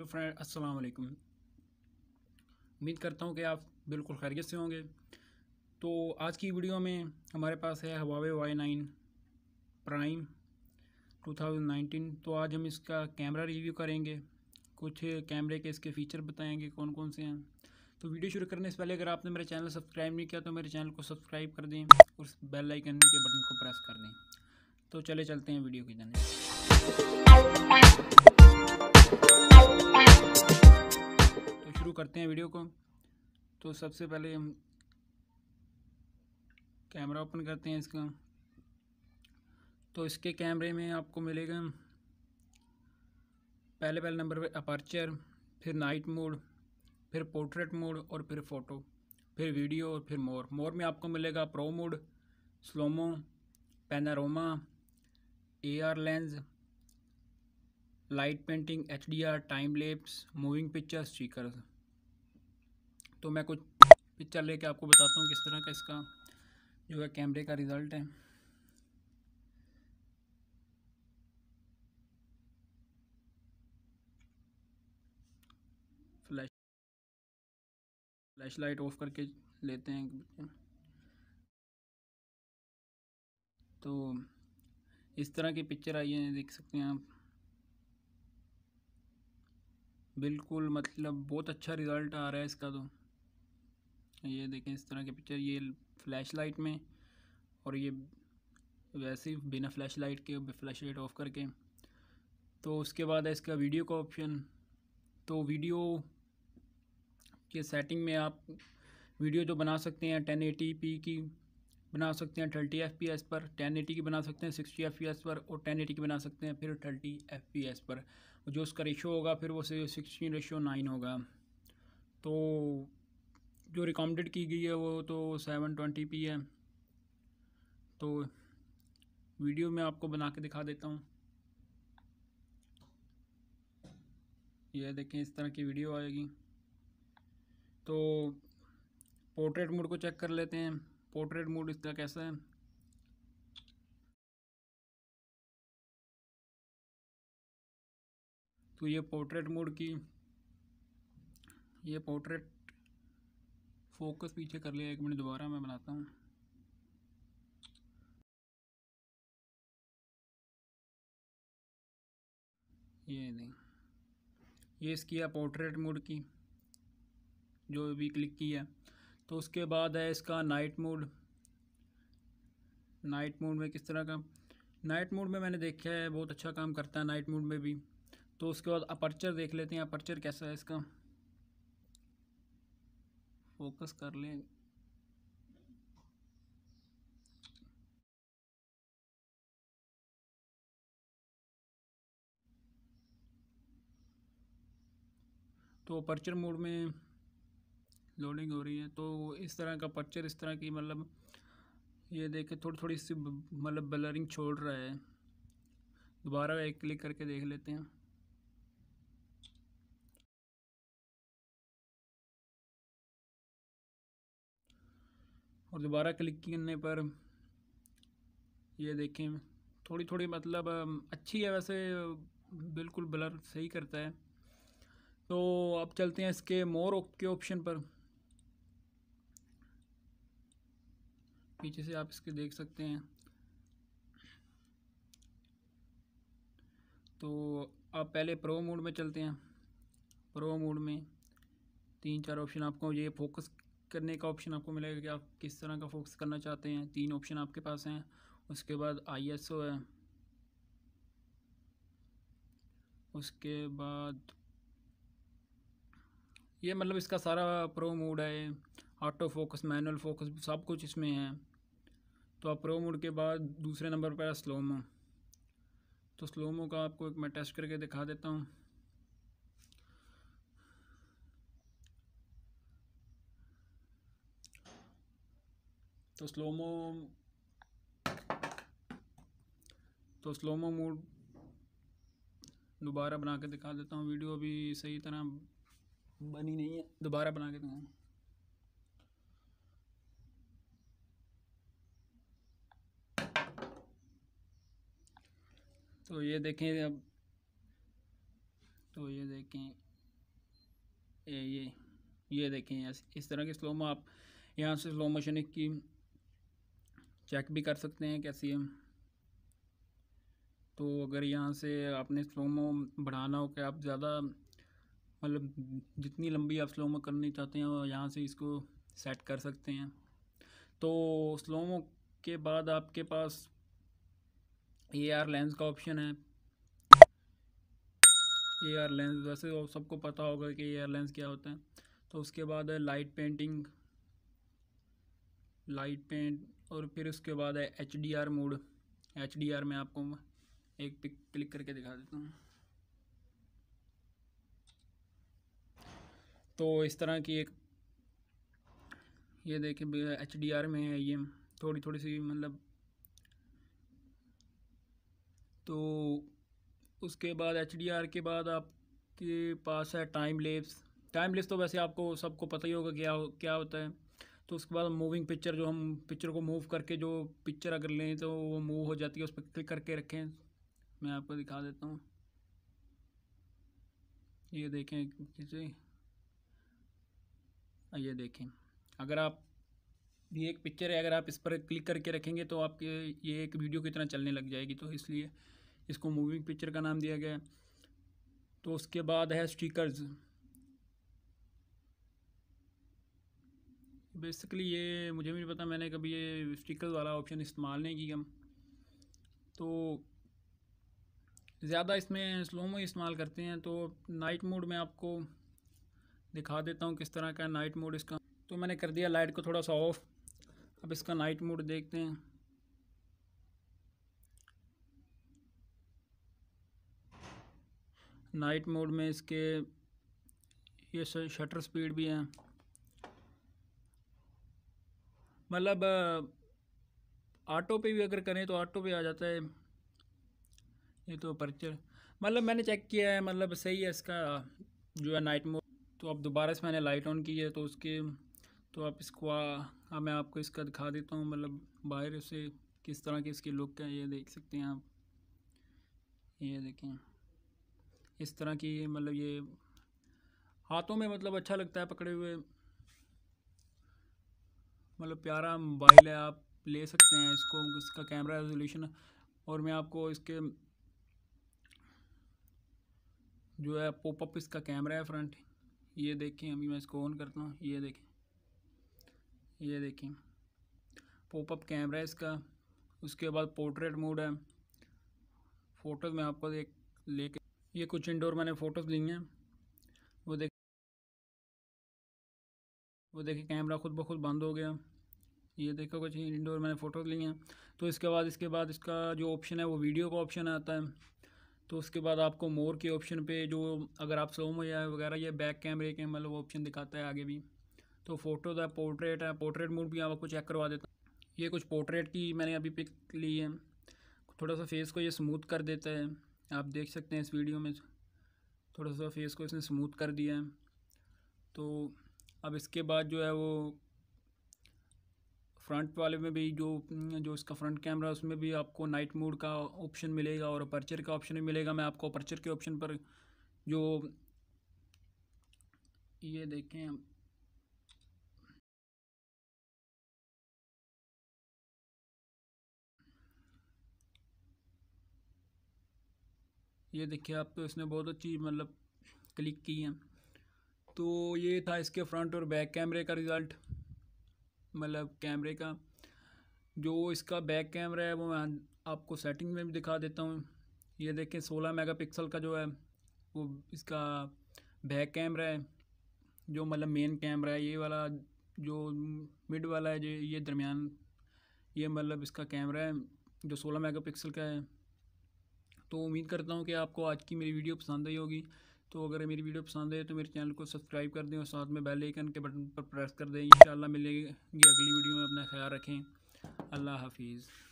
तो फ्रेंड अस्सलाम वालेकुम उम्मीद करता हूँ कि आप बिल्कुल खैरियत से होंगे तो आज की वीडियो में हमारे पास है हवावे वाई नाइन प्राइम 2019 तो आज हम इसका कैमरा रिव्यू करेंगे कुछ कैमरे के इसके फ़ीचर बताएंगे कौन कौन से हैं तो वीडियो शुरू करने से पहले अगर आपने मेरा चैनल सब्सक्राइब नहीं किया तो मेरे चैनल को सब्सक्राइब कर दें और बेल आइकन के बटन को प्रेस कर दें तो चले चलते हैं वीडियो की जाने शुरू करते हैं वीडियो को तो सबसे पहले हम कैमरा ओपन करते हैं इसका तो इसके कैमरे में आपको मिलेगा पहले पहले नंबर पर अपर्चर फिर नाइट मोड फिर पोर्ट्रेट मोड और फिर फ़ोटो फिर वीडियो और फिर मोर मोर में आपको मिलेगा pro mode slo mo panorama AR lens light painting HDR time lapse moving picture stickers तो मैं कुछ पिक्चर लेके आपको बताता हूँ किस तरह का इसका जो है कैमरे का रिज़ल्ट है फ्लैश फ्लैश लाइट ऑफ करके लेते हैं तो इस तरह की पिक्चर आई है देख सकते हैं आप बिल्कुल मतलब बहुत अच्छा रिज़ल्ट आ रहा है इसका तो ये देखें इस तरह के पिक्चर ये फ्लैश लाइट में और ये वैसे ही बिना फ्लैश लाइट के फ्लैश लाइट ऑफ करके तो उसके बाद है इसका वीडियो का ऑप्शन तो वीडियो के सेटिंग में आप वीडियो जो बना सकते हैं टेन एटी पी की बना सकते हैं थर्टी एफ पी एस पर टेन एटी की बना सकते हैं सिक्सटी एफ पी एस पर और टेन एटी की बना सकते हैं फिर थर्टी एफ पी एस पर जो उसका रेशो होगा फिर वो सिक्सटीन रेशो नाइन होगा तो जो रिकमेंडेड की गई है वो तो सेवन ट्वेंटी पी है तो वीडियो में आपको बना के दिखा देता हूँ यह देखें इस तरह की वीडियो आएगी तो पोर्ट्रेट मोड को चेक कर लेते हैं पोर्ट्रेट मोड इसका कैसा है तो ये पोर्ट्रेट मोड की ये पोर्ट्रेट फोकस पीछे कर लिया एक मिनट दोबारा मैं बनाता हूँ ये नहीं ये इसकी है पोर्ट्रेट मोड की जो भी क्लिक की है तो उसके बाद है इसका नाइट मोड नाइट मोड में किस तरह का नाइट मोड में मैंने देखा है बहुत अच्छा काम करता है नाइट मोड में भी तो उसके बाद अपर्चर देख लेते हैं अपर्चर कैसा है इसका फोकस कर लें तो पर्चर मोड में लोडिंग हो रही है तो इस तरह का पर्चर इस तरह की मतलब ये देखें थोड़ी थोड़ी सी मतलब ब्लरिंग छोड़ रहा है दोबारा एक क्लिक करके देख लेते हैं और दोबारा क्लिक करने पर ये देखें थोड़ी थोड़ी मतलब अच्छी है वैसे बिल्कुल ब्लर सही करता है तो अब चलते हैं इसके मोर के ऑप्शन पर पीछे से आप इसके देख सकते हैं तो आप पहले प्रो मोड में चलते हैं प्रो मोड में तीन चार ऑप्शन आपको ये फोकस करने का ऑप्शन आपको मिलेगा कि आप किस तरह का फोकस करना चाहते हैं तीन ऑप्शन आपके पास हैं उसके बाद आईएसओ है उसके बाद ये मतलब इसका सारा प्रो मोड है ऑटो फोकस मैनुअल फोकस सब कुछ इसमें है तो आप प्रो मोड के बाद दूसरे नंबर पर है स्लोमो तो स्लोमो का आपको एक मैं टेस्ट करके दिखा देता हूँ तो स्लोमो तो स्लोमो मोड दोबारा बना के दिखा देता हूँ वीडियो अभी सही तरह बनी नहीं है दोबारा बना के दिखाऊँ तो ये देखें अब तो ये देखें ये ये ये देखें इस तरह की स्लोमो आप यहाँ से स्लो मोशन की चेक भी कर सकते हैं कैसी है तो अगर यहाँ से आपने स्लोमो बढ़ाना हो कि आप ज़्यादा मतलब जितनी लंबी आप स्लोमो करनी चाहते हैं यहाँ से इसको सेट कर सकते हैं तो स्लोमो के बाद आपके पास ए आर लेंस का ऑप्शन है ए आर लेंस वैसे तो सबको पता होगा कि ए आर लेंस क्या होता है तो उसके बाद है लाइट पेंटिंग लाइट पेंट और फिर उसके बाद है H D R mode H D R में आपको एक पिक क्लिक करके दिखा देता हूँ तो इस तरह की एक ये देखें एच डी आर में है ये थोड़ी थोड़ी सी मतलब तो उसके बाद एच डी आर के बाद आपके पास है टाइम लेप्स टाइम लेप्स तो वैसे आपको सबको पता ही होगा क्या क्या होता है तो उसके बाद मूविंग पिक्चर जो हम पिक्चर को मूव करके जो पिक्चर अगर लें तो वो मूव हो जाती है उस पर क्लिक करके रखें मैं आपको दिखा देता हूँ ये देखें किसी हाँ, ये देखें अगर आप ये एक पिक्चर है अगर आप इस पर क्लिक करके रखेंगे तो आपके ये एक वीडियो की तरह चलने लग जाएगी तो इसलिए इसको मूविंग पिक्चर का नाम दिया गया तो उसके बाद है स्टिकर्स बेसिकली ये मुझे भी नहीं पता मैंने कभी ये स्टिकर वाला ऑप्शन इस्तेमाल नहीं किया तो ज़्यादा इसमें स्लो में इस्तेमाल करते हैं तो नाइट मोड में आपको दिखा देता हूँ किस तरह का नाइट मोड इसका तो मैंने कर दिया लाइट को थोड़ा सा ऑफ अब इसका नाइट मोड देखते हैं नाइट मोड में इसके ये शटर स्पीड भी है मतलब ऑटो पे भी अगर करें तो ऑटो पे आ जाता है ये तो पर्चर मतलब मैंने चेक किया है मतलब सही है इसका जो है नाइट मोड तो अब दोबारा से मैंने लाइट ऑन की है तो उसके तो आप इसको अब मैं आपको इसका दिखा देता हूँ मतलब बाहर से किस तरह की इसकी लुक है ये देख सकते हैं आप ये देखें इस तरह की मतलब ये हाथों में मतलब अच्छा लगता है पकड़े हुए मतलब प्यारा मोबाइल है आप ले सकते हैं इसको इसका कैमरा रेजोल्यूशन और मैं आपको इसके जो है पोपअप इसका कैमरा है फ्रंट ये देखें अभी मैं इसको ऑन करता हूँ ये देखें ये देखें पोपअप कैमरा है इसका उसके बाद पोर्ट्रेट मोड है फ़ोटोज़ में आपको देख लेके ये कुछ इंडोर मैंने फ़ोटोज़ ली हैं वो देखिए कैमरा खुद ब खुद बंद हो गया ये देखो कुछ इंडोर मैंने फ़ोटोज़ ली हैं तो इसके बाद इसके बाद इसका जो ऑप्शन है वो वीडियो का ऑप्शन आता है तो उसके बाद आपको मोर के ऑप्शन पे जो अगर आप स्लो हो या वगैरह ये बैक कैमरे के मतलब ऑप्शन दिखाता है आगे भी तो फोटो है पोर्ट्रेट है पोर्ट्रेट मोड भी आपको चेक करवा देता ये कुछ पोर्ट्रेट की मैंने अभी पिक ली है थोड़ा सा फेस को ये स्मूथ कर देता है आप देख सकते हैं इस वीडियो में थोड़ा सा फेस को इसने स्मूथ कर दिया है तो अब इसके बाद जो है वो फ्रंट वाले में भी जो जो इसका फ्रंट कैमरा है उसमें भी आपको नाइट मोड का ऑप्शन मिलेगा और अपर्चर का ऑप्शन भी मिलेगा मैं आपको अपर्चर के ऑप्शन पर जो ये देखें ये देखिए आप तो इसने बहुत अच्छी मतलब क्लिक की है तो ये था इसके फ्रंट और बैक कैमरे का रिज़ल्ट मतलब कैमरे का जो इसका बैक कैमरा है वो मैं आपको सेटिंग में भी दिखा देता हूँ ये देखें 16 मेगापिक्सल का जो है वो इसका बैक कैमरा है जो मतलब मेन कैमरा है ये वाला जो मिड वाला है जो ये दरमियान ये मतलब इसका कैमरा है जो 16 मेगापिक्सल का है तो उम्मीद करता हूँ कि आपको आज की मेरी वीडियो पसंद आई होगी तो अगर मेरी वीडियो पसंद है तो मेरे चैनल को सब्सक्राइब कर दें और साथ में बेल आइकन के बटन पर प्रेस कर दें इंशाल्लाह मिलेगी अगली वीडियो में अपना ख्याल रखें अल्लाह हाफिज़